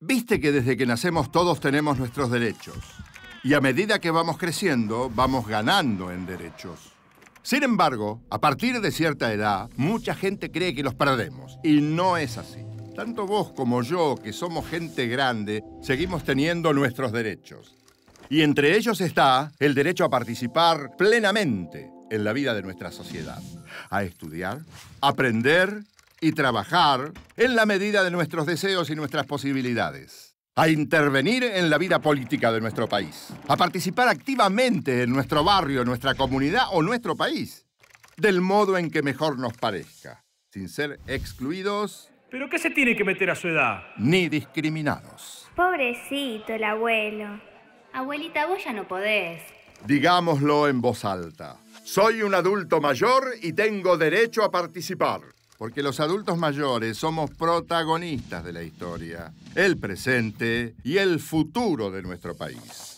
Viste que desde que nacemos todos tenemos nuestros derechos. Y a medida que vamos creciendo, vamos ganando en derechos. Sin embargo, a partir de cierta edad, mucha gente cree que los perdemos. Y no es así. Tanto vos como yo, que somos gente grande, seguimos teniendo nuestros derechos. Y entre ellos está el derecho a participar plenamente en la vida de nuestra sociedad. A estudiar, aprender y trabajar en la medida de nuestros deseos y nuestras posibilidades a intervenir en la vida política de nuestro país, a participar activamente en nuestro barrio, nuestra comunidad o nuestro país, del modo en que mejor nos parezca, sin ser excluidos. ¿Pero qué se tiene que meter a su edad? Ni discriminados. Pobrecito el abuelo. Abuelita, vos ya no podés. Digámoslo en voz alta. Soy un adulto mayor y tengo derecho a participar porque los adultos mayores somos protagonistas de la historia, el presente y el futuro de nuestro país.